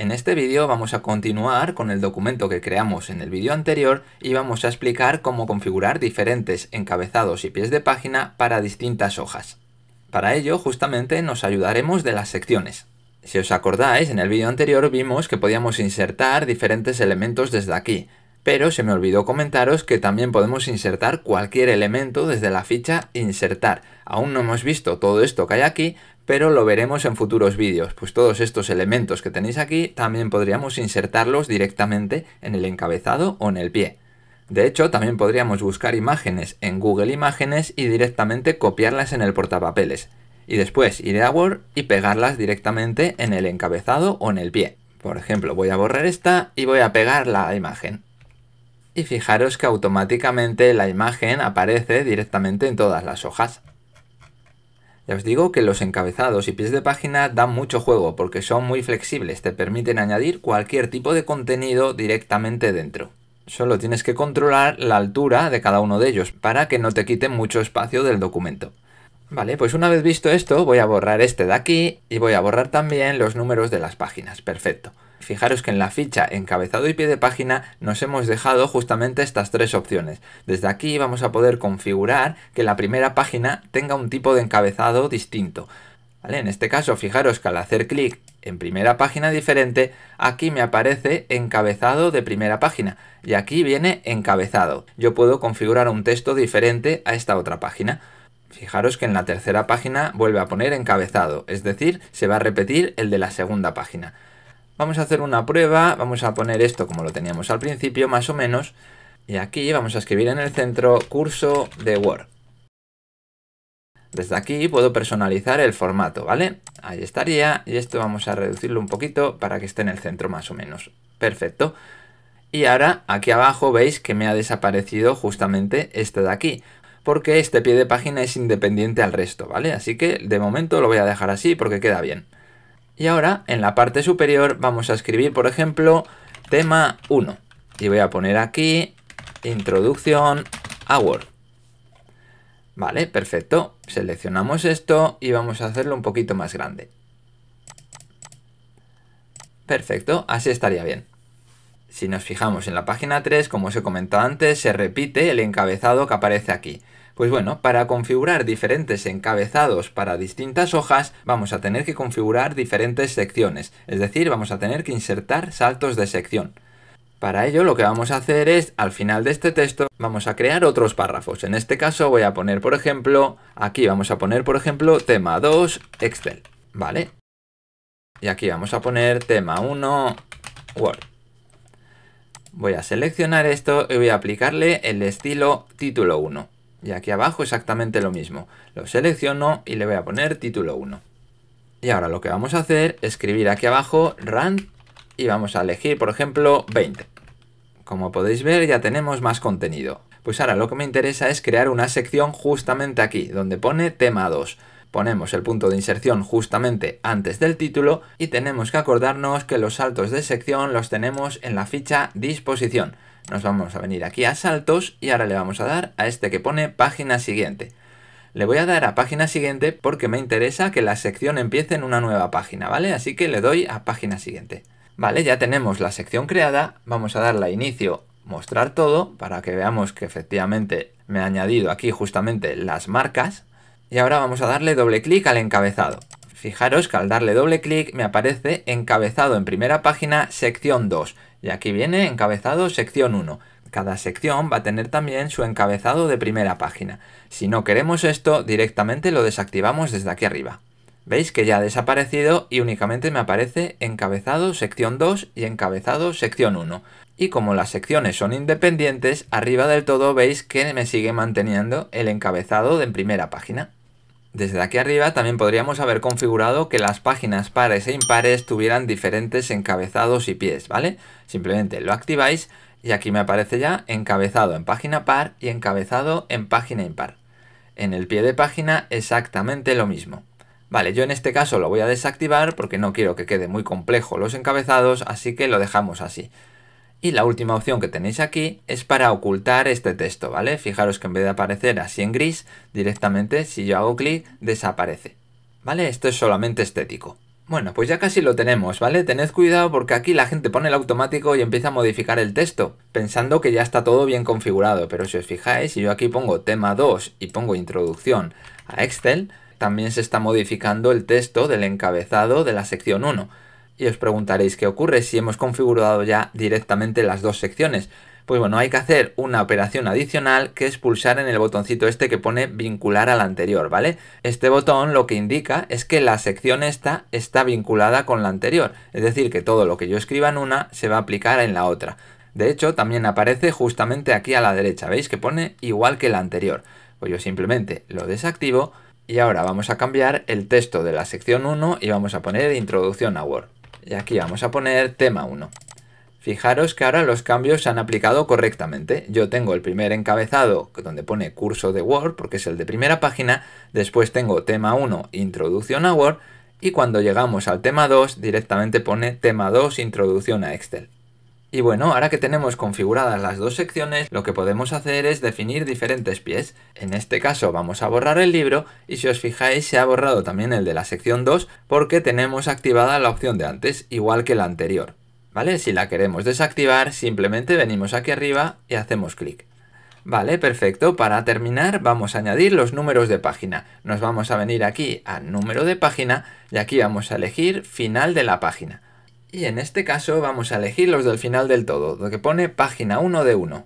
En este vídeo vamos a continuar con el documento que creamos en el vídeo anterior y vamos a explicar cómo configurar diferentes encabezados y pies de página para distintas hojas. Para ello justamente nos ayudaremos de las secciones. Si os acordáis, en el vídeo anterior vimos que podíamos insertar diferentes elementos desde aquí, pero se me olvidó comentaros que también podemos insertar cualquier elemento desde la ficha insertar. Aún no hemos visto todo esto que hay aquí, pero lo veremos en futuros vídeos, pues todos estos elementos que tenéis aquí también podríamos insertarlos directamente en el encabezado o en el pie. De hecho, también podríamos buscar imágenes en Google Imágenes y directamente copiarlas en el portapapeles. Y después iré a Word y pegarlas directamente en el encabezado o en el pie. Por ejemplo, voy a borrar esta y voy a pegar la imagen y fijaros que automáticamente la imagen aparece directamente en todas las hojas. Ya os digo que los encabezados y pies de página dan mucho juego porque son muy flexibles, te permiten añadir cualquier tipo de contenido directamente dentro. Solo tienes que controlar la altura de cada uno de ellos para que no te quiten mucho espacio del documento. Vale, pues una vez visto esto, voy a borrar este de aquí y voy a borrar también los números de las páginas. Perfecto. Fijaros que en la ficha encabezado y pie de página nos hemos dejado justamente estas tres opciones. Desde aquí vamos a poder configurar que la primera página tenga un tipo de encabezado distinto. En este caso, fijaros que al hacer clic en primera página diferente, aquí me aparece encabezado de primera página y aquí viene encabezado. Yo puedo configurar un texto diferente a esta otra página. Fijaros que en la tercera página vuelve a poner encabezado, es decir, se va a repetir el de la segunda página. Vamos a hacer una prueba, vamos a poner esto como lo teníamos al principio, más o menos, y aquí vamos a escribir en el centro curso de Word. Desde aquí puedo personalizar el formato, ¿vale? Ahí estaría, y esto vamos a reducirlo un poquito para que esté en el centro más o menos. Perfecto. Y ahora aquí abajo veis que me ha desaparecido justamente este de aquí, porque este pie de página es independiente al resto, ¿vale? Así que de momento lo voy a dejar así porque queda bien. Y ahora en la parte superior vamos a escribir, por ejemplo, tema 1. Y voy a poner aquí introducción a Word Vale, perfecto. Seleccionamos esto y vamos a hacerlo un poquito más grande. Perfecto, así estaría bien. Si nos fijamos en la página 3, como os he comentado antes, se repite el encabezado que aparece aquí. Pues bueno, para configurar diferentes encabezados para distintas hojas, vamos a tener que configurar diferentes secciones, es decir, vamos a tener que insertar saltos de sección. Para ello lo que vamos a hacer es, al final de este texto, vamos a crear otros párrafos. En este caso voy a poner, por ejemplo, aquí vamos a poner, por ejemplo, tema 2, Excel, ¿vale? Y aquí vamos a poner tema 1, Word. Voy a seleccionar esto y voy a aplicarle el estilo título 1. Y aquí abajo exactamente lo mismo. Lo selecciono y le voy a poner título 1. Y ahora lo que vamos a hacer, es escribir aquí abajo run y vamos a elegir, por ejemplo, 20. Como podéis ver, ya tenemos más contenido. Pues ahora lo que me interesa es crear una sección justamente aquí, donde pone tema 2 ponemos el punto de inserción justamente antes del título y tenemos que acordarnos que los saltos de sección los tenemos en la ficha disposición. Nos vamos a venir aquí a saltos y ahora le vamos a dar a este que pone página siguiente. Le voy a dar a página siguiente porque me interesa que la sección empiece en una nueva página, ¿vale? Así que le doy a página siguiente. Vale, ya tenemos la sección creada, vamos a darle a inicio mostrar todo para que veamos que efectivamente me ha añadido aquí justamente las marcas y ahora vamos a darle doble clic al encabezado. Fijaros que al darle doble clic me aparece encabezado en primera página, sección 2. Y aquí viene encabezado, sección 1. Cada sección va a tener también su encabezado de primera página. Si no queremos esto, directamente lo desactivamos desde aquí arriba. Veis que ya ha desaparecido y únicamente me aparece encabezado sección 2 y encabezado sección 1. Y como las secciones son independientes, arriba del todo veis que me sigue manteniendo el encabezado de primera página. Desde aquí arriba también podríamos haber configurado que las páginas pares e impares tuvieran diferentes encabezados y pies, ¿vale? Simplemente lo activáis y aquí me aparece ya encabezado en página par y encabezado en página impar. En el pie de página exactamente lo mismo. Vale, yo en este caso lo voy a desactivar porque no quiero que quede muy complejo los encabezados, así que lo dejamos así. Y la última opción que tenéis aquí es para ocultar este texto, ¿vale? Fijaros que en vez de aparecer así en gris, directamente si yo hago clic desaparece, ¿vale? Esto es solamente estético. Bueno, pues ya casi lo tenemos, ¿vale? Tened cuidado porque aquí la gente pone el automático y empieza a modificar el texto, pensando que ya está todo bien configurado, pero si os fijáis, si yo aquí pongo tema 2 y pongo introducción a Excel, también se está modificando el texto del encabezado de la sección 1. Y os preguntaréis qué ocurre si hemos configurado ya directamente las dos secciones. Pues bueno, hay que hacer una operación adicional que es pulsar en el botoncito este que pone vincular a la anterior, ¿vale? Este botón lo que indica es que la sección esta está vinculada con la anterior, es decir, que todo lo que yo escriba en una se va a aplicar en la otra. De hecho, también aparece justamente aquí a la derecha, ¿veis? Que pone igual que la anterior. Pues yo simplemente lo desactivo y ahora vamos a cambiar el texto de la sección 1 y vamos a poner introducción a Word. Y aquí vamos a poner tema 1. Fijaros que ahora los cambios se han aplicado correctamente. Yo tengo el primer encabezado donde pone curso de Word, porque es el de primera página. Después tengo tema 1, introducción a Word. Y cuando llegamos al tema 2, directamente pone tema 2, introducción a Excel. Y bueno, ahora que tenemos configuradas las dos secciones, lo que podemos hacer es definir diferentes pies. En este caso vamos a borrar el libro y si os fijáis se ha borrado también el de la sección 2 porque tenemos activada la opción de antes, igual que la anterior. ¿Vale? Si la queremos desactivar, simplemente venimos aquí arriba y hacemos clic. Vale, perfecto. Para terminar vamos a añadir los números de página. Nos vamos a venir aquí a número de página y aquí vamos a elegir final de la página. Y en este caso vamos a elegir los del final del todo, lo que pone página 1 de 1.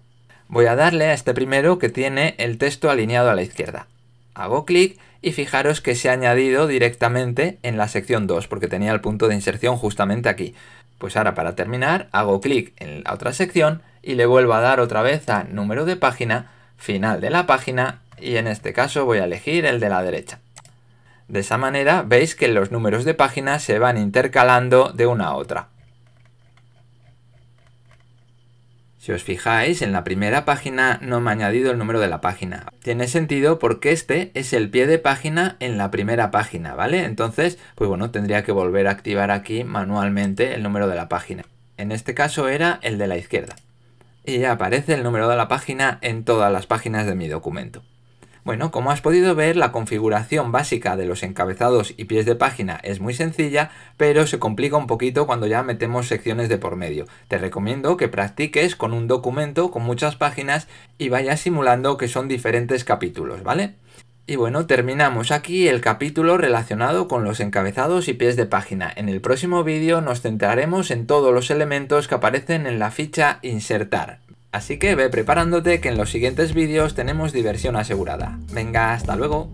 Voy a darle a este primero que tiene el texto alineado a la izquierda. Hago clic y fijaros que se ha añadido directamente en la sección 2 porque tenía el punto de inserción justamente aquí. Pues ahora para terminar hago clic en la otra sección y le vuelvo a dar otra vez a número de página, final de la página y en este caso voy a elegir el de la derecha. De esa manera veis que los números de página se van intercalando de una a otra. Si os fijáis, en la primera página no me ha añadido el número de la página. Tiene sentido porque este es el pie de página en la primera página, ¿vale? Entonces, pues bueno, tendría que volver a activar aquí manualmente el número de la página. En este caso era el de la izquierda. Y ya aparece el número de la página en todas las páginas de mi documento. Bueno, como has podido ver, la configuración básica de los encabezados y pies de página es muy sencilla, pero se complica un poquito cuando ya metemos secciones de por medio. Te recomiendo que practiques con un documento con muchas páginas y vayas simulando que son diferentes capítulos, ¿vale? Y bueno, terminamos aquí el capítulo relacionado con los encabezados y pies de página. En el próximo vídeo nos centraremos en todos los elementos que aparecen en la ficha insertar. Así que ve preparándote que en los siguientes vídeos tenemos diversión asegurada. Venga, hasta luego.